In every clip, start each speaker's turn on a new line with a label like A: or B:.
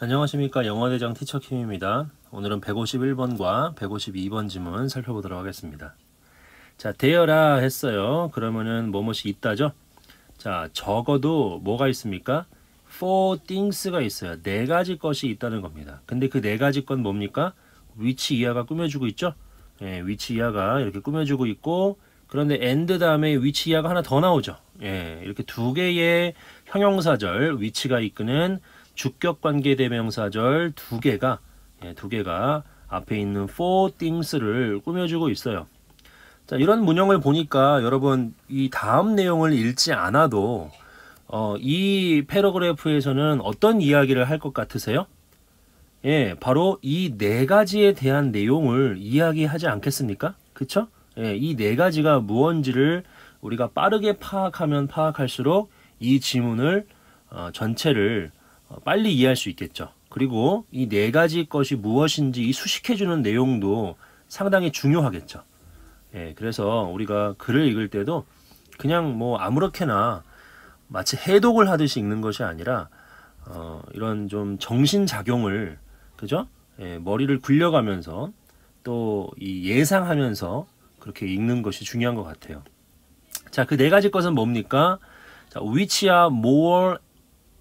A: 안녕하십니까 영어대장 티처킴입니다. 오늘은 151번과 152번 지문 살펴보도록 하겠습니다. 자, 대여라 했어요. 그러면은 뭐뭐이 있다죠? 자, 적어도 뭐가 있습니까? four things가 있어요. 네 가지 것이 있다는 겁니다. 근데 그 네 가지 건 뭡니까? 위치 이하가 꾸며주고 있죠? 예, 위치 이하가 이렇게 꾸며주고 있고 그런데 and 다음에 위치 이하가 하나 더 나오죠. 예, 이렇게 두 개의 형용사절 위치가 이끄는 주격 관계 대명사절 두 개가 예, 두 개가 앞에 있는 for things를 꾸며주고 있어요. 자, 이런 문형을 보니까 여러분 이 다음 내용을 읽지 않아도 어, 이 패러그래프에서는 어떤 이야기를 할 것 같으세요? 예, 바로 이 네 가지에 대한 내용을 이야기하지 않겠습니까? 그쵸? 예, 이 네 가지가 무언지를 우리가 빠르게 파악하면 파악할수록 이 지문을 어, 전체를 어, 빨리 이해할 수 있겠죠. 그리고 이 네 가지 것이 무엇인지 수식해주는 내용도 상당히 중요하겠죠. 예, 그래서 우리가 글을 읽을 때도 그냥 뭐 아무렇게나 마치 해독을 하듯이 읽는 것이 아니라 어, 이런 좀 정신작용을 그죠? 예, 머리를 굴려가면서 또 이 예상하면서 그렇게 읽는 것이 중요한 것 같아요. 자, 그 네 가지 것은 뭡니까? 자, which are more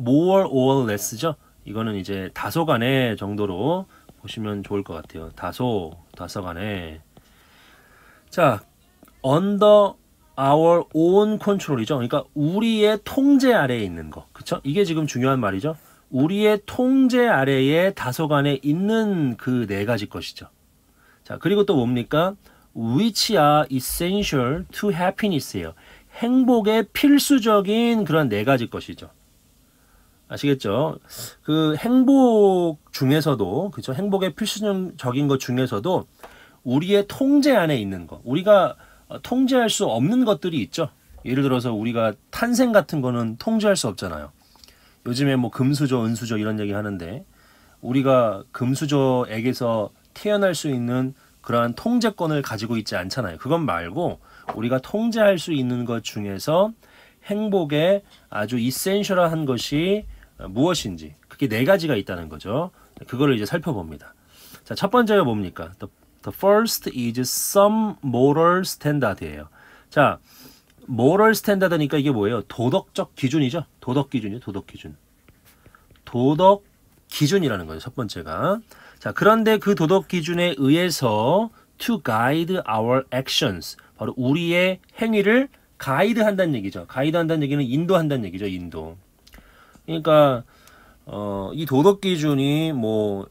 A: more or less죠. 이거는 이제 다소간의 정도로 보시면 좋을 것 같아요. 다소, 다소간의 자, under our own control이죠. 그러니까 우리의 통제 아래에 있는 거. 그쵸? 이게 지금 중요한 말이죠. 우리의 통제 아래에 다소간에 있는 그 네 가지 것이죠. 자, 그리고 또 뭡니까? which are essential to happiness예요. 행복의 필수적인 그런 네 가지 것이죠. 아시겠죠? 그 행복 중에서도 그죠? 행복의 필수적인 것 중에서도 우리의 통제 안에 있는 것, 우리가 어, 통제할 수 없는 것들이 있죠. 예를 들어서 우리가 탄생 같은 거는 통제할 수 없잖아요. 요즘에 뭐 금수저, 은수저 이런 얘기 하는데 우리가 금수저에게서 태어날 수 있는 그러한 통제권을 가지고 있지 않잖아요. 그건 말고 우리가 통제할 수 있는 것 중에서 행복에 아주 이센셜한 것이 무엇인지 그게 네 가지가 있다는 거죠. 그거를 이제 살펴봅니다. 자, 첫 번째가 뭡니까? The, the first is some moral standard예요. 자, moral standard니까 이게 뭐예요? 도덕적 기준이죠. 도덕 기준이요, 도덕 기준. 도덕 기준이라는 거예요. 첫 번째가. 자, 그런데 그 도덕 기준에 의해서 to guide our actions 바로 우리의 행위를 가이드한다는 얘기죠. 가이드한다는 얘기는 인도한다는 얘기죠. 인도. 그러니까 어, 이 도덕 기준이 뭐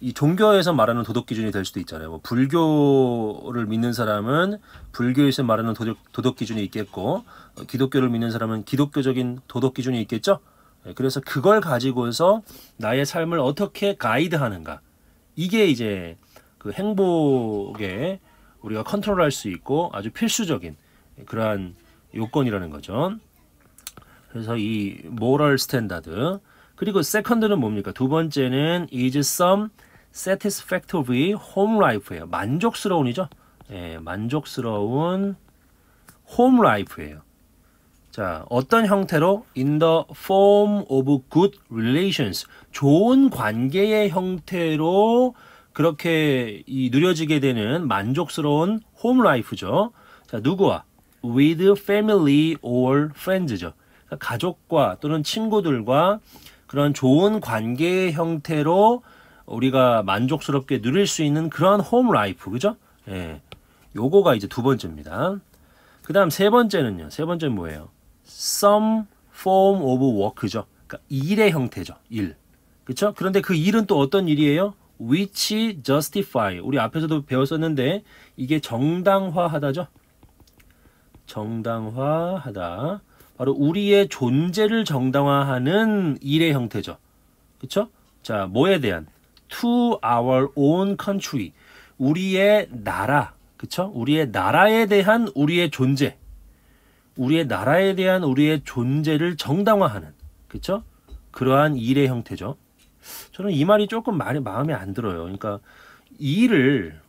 A: 이 종교에서 말하는 도덕 기준이 될 수도 있잖아요. 뭐 불교를 믿는 사람은 불교에서 말하는 도덕, 도덕 기준이 있겠고 기독교를 믿는 사람은 기독교적인 도덕 기준이 있겠죠. 예, 그래서 그걸 가지고서 나의 삶을 어떻게 가이드하는가 이게 이제 그 행복에 우리가 컨트롤할 수 있고 아주 필수적인 그러한 요건이라는 거죠. 그래서 이 모럴 스탠다드 그리고 세컨드는 뭡니까? 두 번째는 is some satisfactory home life예요. 만족스러운이죠. 예, 만족스러운 home life예요. 자, 어떤 형태로 in the form of good relations 좋은 관계의 형태로 그렇게 이 누려지게 되는 만족스러운 홈 라이프죠. 자, 누구와 with family or friends죠. 그러니까 가족과 또는 친구들과 그런 좋은 관계의 형태로 우리가 만족스럽게 누릴 수 있는 그런 홈 라이프 그죠? 예. 요거가 이제 두 번째입니다. 그 다음 세 번째는요. 세 번째는 뭐예요? some form of work죠. 그러니까 일의 형태죠. 일. 그쵸 그런데 그 일은 또 어떤 일이에요? which justify. 우리 앞에서도 배웠었는데 이게 정당화하다죠. 정당화하다. 바로 우리의 존재를 정당화하는 일의 형태죠. 그렇 자, 뭐에 대한 to our own country. 우리의 나라. 그렇 우리의 나라에 대한 우리의 존재. 우리의 나라에 대한 우리의 존재를 정당화하는. 그렇 그러한 일의 형태죠. 저는 이 말이 조금 말이 마음에 안 들어요. 그러니까 일을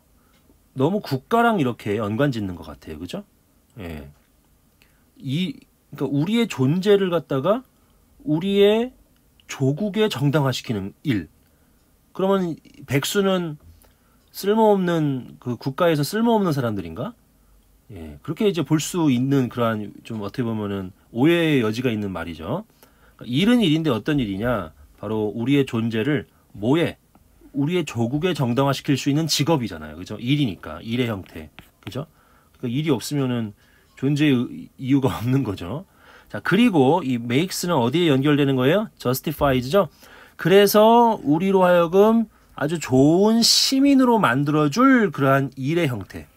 A: 너무 국가랑 이렇게 연관 짓는 것 같아요. 그죠? 예. 이 그러니까 우리의 존재를 갖다가 우리의 조국에 정당화시키는 일. 그러면 백수는 쓸모없는 그 국가에서 쓸모없는 사람들인가? 예, 그렇게 이제 볼 수 있는 그러한 좀 어떻게 보면은 오해의 여지가 있는 말이죠. 그러니까 일은 일인데 어떤 일이냐? 바로 우리의 존재를 뭐에 우리의 조국에 정당화시킬 수 있는 직업이잖아요. 그죠? 일이니까 일의 형태. 그죠? 그러니까 일이 없으면은 존재 이유가 없는 거죠. 자, 그리고 이 makes는 어디에 연결되는 거예요? justifies죠. 그래서 우리로 하여금 아주 좋은 시민으로 만들어줄 그러한 일의 형태.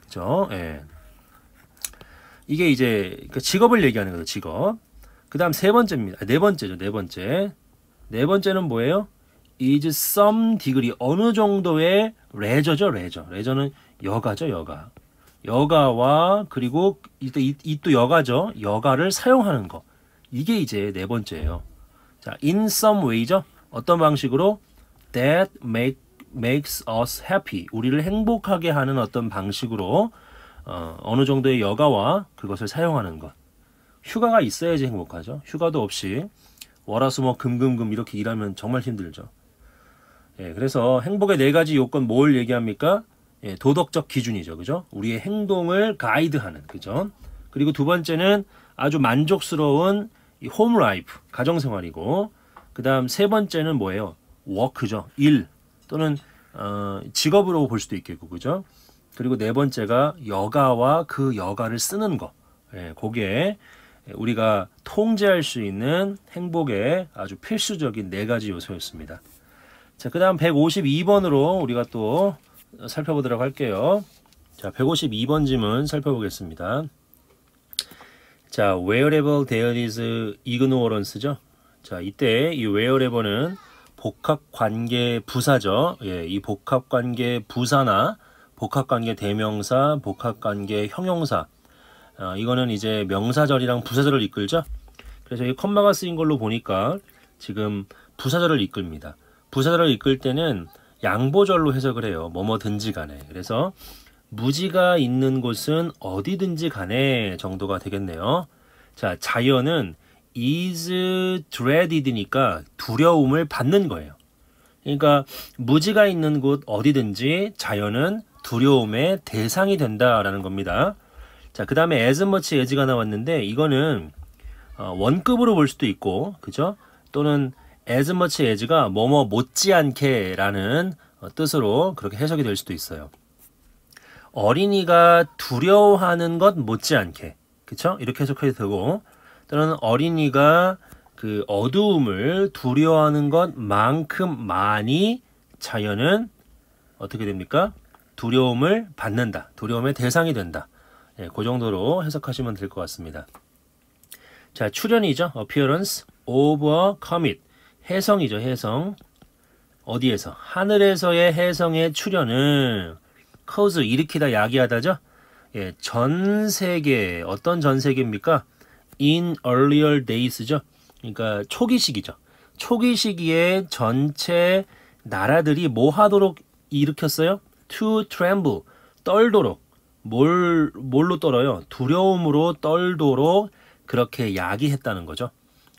A: 그죠? 예. 이게 이제 그 직업을 얘기하는 거죠, 직업. 그 다음 세 번째입니다. 아, 네 번째죠, 네 번째. 네 번째는 뭐예요? is some degree, 어느 정도의 레저죠, 레저. 레저는 여가죠, 여가. 여가와 그리고 이때 이또 여가죠. 여가를 사용하는 거. 이게 이제 네 번째예요. 자, in some way죠. 어떤 방식으로 that make makes us happy. 우리를 행복하게 하는 어떤 방식으로 어, 어느 정도의 여가와 그것을 사용하는 것. 휴가가 있어야지 행복하죠. 휴가도 없이 월화수목 금금금 이렇게 일하면 정말 힘들죠. 예, 그래서 행복의 네 가지 요건 뭘 얘기합니까? 예, 도덕적 기준이죠. 그죠? 우리의 행동을 가이드하는. 그죠? 그리고 두 번째는 아주 만족스러운 이 홈라이프, 가정생활이고 그 다음 세 번째는 뭐예요? 워크죠. 일 또는 어, 직업으로 볼 수도 있겠고 그죠? 그리고 네 번째가 여가와 그 여가를 쓰는 거. 예, 그게 우리가 통제할 수 있는 행복의 아주 필수적인 네 가지 요소였습니다. 자, 그 다음 152번으로 우리가 또 살펴보도록 할게요. 자, 152번 질문 살펴보겠습니다. 자, wearable there is ignorance죠. 자, 이때 이 wearable은 복합관계 부사죠. 예, 이 복합관계 부사나 복합관계 대명사, 복합관계 형용사. 아, 이거는 이제 명사절이랑 부사절을 이끌죠. 그래서 이 컴마가 쓰인 걸로 보니까 지금 부사절을 이끕니다. 부사절을 이끌 때는 양보절로 해석을 해요. 뭐뭐든지 간에. 그래서 무지가 있는 곳은 어디든지 간에 정도가 되겠네요. 자, 자연은 is dreaded니까 두려움을 받는 거예요. 그러니까 무지가 있는 곳 어디든지 자연은 두려움의 대상이 된다라는 겁니다. 자, 그 다음에 as much as가 나왔는데 이거는 어, 원급으로 볼 수도 있고, 그죠? 또는 as much as가 뭐뭐 못지않게라는 어, 뜻으로 그렇게 해석이 될 수도 있어요. 어린이가 두려워하는 것 못지않게 그쵸? 이렇게 해석해도 되고 또는 어린이가 그 어두움을 두려워하는 것만큼 많이 자연은 어떻게 됩니까? 두려움을 받는다. 두려움의 대상이 된다. 예, 그 정도로 해석하시면 될 것 같습니다. 자, 출연이죠 appearance over commit. 해성이죠, 해성. 어디에서? 하늘에서의 해성의 출현을 커즈 일으키다 야기하다죠? 예, 전 세계 어떤 전 세계입니까? in earlier days죠. 그러니까 초기 시기죠. 초기 시기에 전체 나라들이 뭐 하도록 일으켰어요? to tremble 떨도록 뭘 뭘로 떨어요? 두려움으로 떨도록 그렇게 야기했다는 거죠.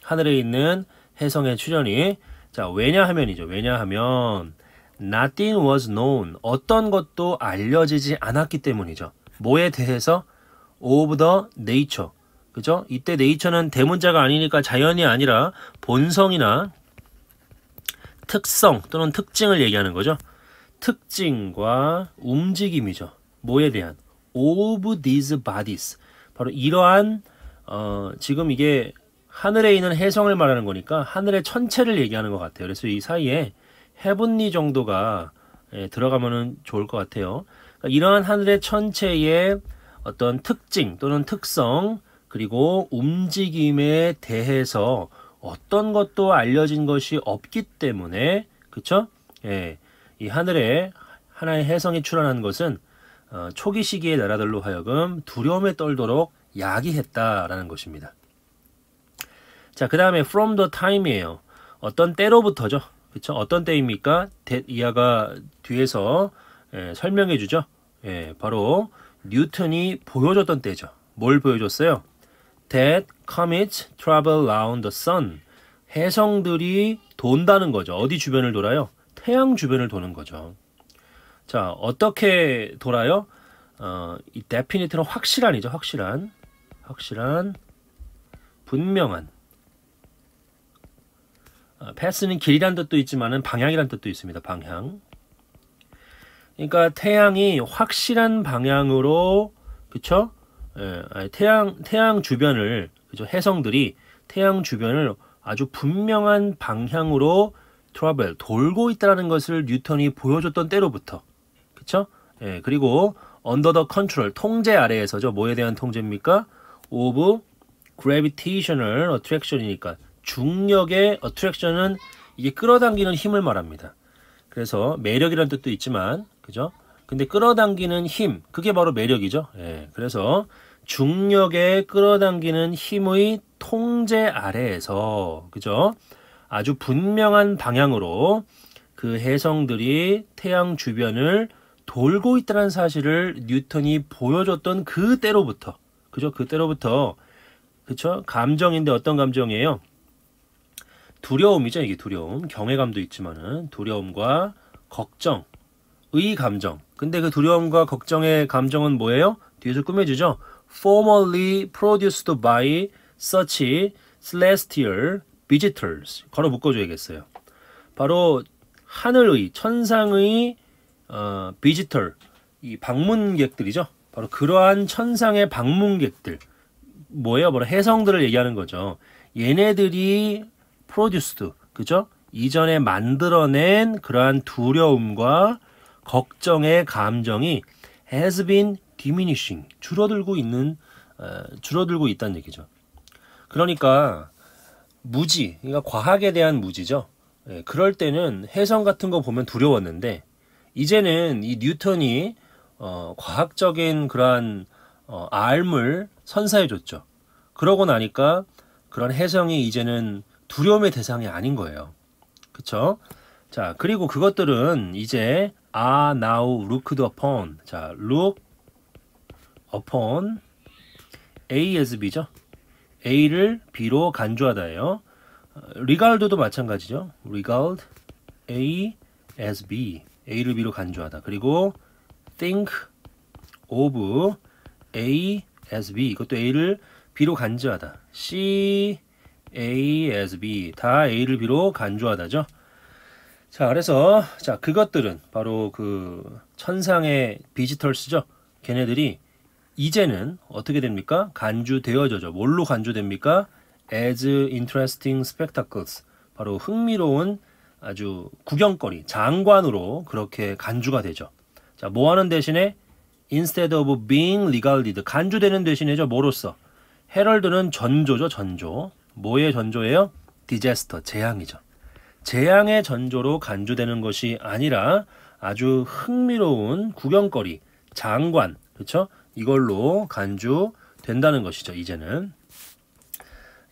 A: 하늘에 있는 혜성의 출연이 자 왜냐하면이죠. 왜냐하면 nothing was known 어떤 것도 알려지지 않았기 때문이죠. 뭐에 대해서 of the nature 그죠? 이때 nature는 대문자가 아니니까 자연이 아니라 본성이나 특성 또는 특징을 얘기하는 거죠. 특징과 움직임이죠. 뭐에 대한? of these bodies. 바로 이러한 어, 지금 이게 하늘에 있는 혜성을 말하는 거니까 하늘의 천체를 얘기하는 것 같아요. 그래서 이 사이에 해분리 정도가 예, 들어가면 좋을 것 같아요. 그러니까 이러한 하늘의 천체의 어떤 특징 또는 특성 그리고 움직임에 대해서 어떤 것도 알려진 것이 없기 때문에 그쵸? 예, 이 하늘에 하나의 해성이 출현한 것은 어, 초기 시기의 나라들로 하여금 두려움에 떨도록 야기했다라는 것입니다. 자, 그 다음에 from the time이에요. 어떤 때로부터죠. 그쵸? 어떤 때입니까? t 이하가 뒤에서 예, 설명해 주죠. 예, 바로 뉴턴이 보여줬던 때죠. 뭘 보여줬어요? That comets travel round the sun. 해성들이 돈다는 거죠. 어디 주변을 돌아요? 태양 주변을 도는 거죠. 자, 어떻게 돌아요? 어, 이 definite는 확실한이죠. 확실한. 확실한. 분명한. 어, 패스는 길이란 뜻도 있지만은 방향이란 뜻도 있습니다. 방향. 그러니까 태양이 확실한 방향으로 그쵸? 예, 태양 태양 주변을 그죠? 해성들이 태양 주변을 아주 분명한 방향으로 트러블 돌고 있다는 것을 뉴턴이 보여줬던 때로부터 그쵸? 예, 그리고 언더 더 컨트롤 통제 아래에서죠. 뭐에 대한 통제입니까? 오브 그래비테이셔널 어트랙션이니까 중력의 어트랙션은 이게 끌어당기는 힘을 말합니다. 그래서 매력이라는 뜻도 있지만 그죠? 근데 끌어당기는 힘 그게 바로 매력이죠. 예, 그래서 중력의 끌어당기는 힘의 통제 아래에서 그죠? 아주 분명한 방향으로 그혜성들이 태양 주변을 돌고 있다는 사실을 뉴턴이 보여줬던 그때로부터 그죠? 그때로부터 그쵸? 감정인데 어떤 감정이에요? 두려움이죠. 이게 두려움. 경외감도 있지만은 두려움과 걱정, 의 감정. 근데 그 두려움과 걱정의 감정은 뭐예요? 뒤에서 꾸며주죠. Formally produced by such celestial visitors. 걸어 묶어줘야겠어요. 바로 하늘의 천상의 어, 비지털 이 방문객들이죠. 바로 그러한 천상의 방문객들 뭐예요? 바로 해성들을 얘기하는 거죠. 얘네들이 프로듀스 u 그죠? 이전에 만들어낸 그러한 두려움과 걱정의 감정이 has been diminishing 줄어들고 있는 어, 줄어들고 있다는 얘기죠. 그러니까 무지, 그러니까 과학에 대한 무지죠. 예, 그럴 때는 해성 같은 거 보면 두려웠는데 이제는 이 뉴턴이 어, 과학적인 그러한 어, 알물 선사해줬죠. 그러고 나니까 그런 해성이 이제는 두려움의 대상이 아닌 거예요. 그쵸? 자, 그리고 그것들은 이제 아 now looked upon 자, look upon A as B죠. A를 B로 간주하다예요. regard도 마찬가지죠. regard A as B A를 B로 간주하다. 그리고 think of A as B 이것도 A를 B로 간주하다. C A as B 다 A를 비로 간주하다죠. 자, 그래서 자 그것들은 바로 그 천상의 비지털스죠. 걔네들이 이제는 어떻게 됩니까? 간주되어져죠. 뭘로 간주됩니까? As interesting spectacles. 바로 흥미로운 아주 구경거리, 장관으로 그렇게 간주가 되죠. 자, 뭐 하는 대신에 instead of being regarded 간주되는 대신에죠. 뭐로써? 헤럴드는 전조죠, 전조. 뭐의 전조예요? 디제스터, 재앙이죠. 재앙의 전조로 간주되는 것이 아니라 아주 흥미로운 구경거리, 장관, 그렇죠? 이걸로 간주된다는 것이죠, 이제는.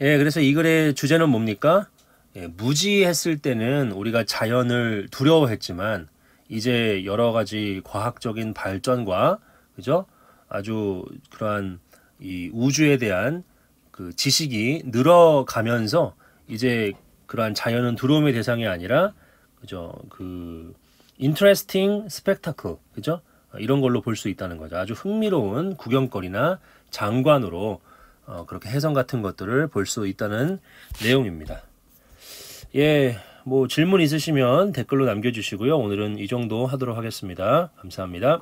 A: 예, 그래서 이 글의 주제는 뭡니까? 예, 무지했을 때는 우리가 자연을 두려워했지만 이제 여러 가지 과학적인 발전과 그죠? 아주 그러한 이 우주에 대한 그 지식이 늘어가면서 이제 그러한 자연은 두려움의 대상이 아니라 그죠 그 인트레스팅 스펙타클 그죠 이런 걸로 볼 수 있다는 거죠 아주 흥미로운 구경거리나 장관으로 어, 그렇게 해성 같은 것들을 볼 수 있다는 내용입니다 예 뭐 질문 있으시면 댓글로 남겨주시고요 오늘은 이 정도 하도록 하겠습니다 감사합니다.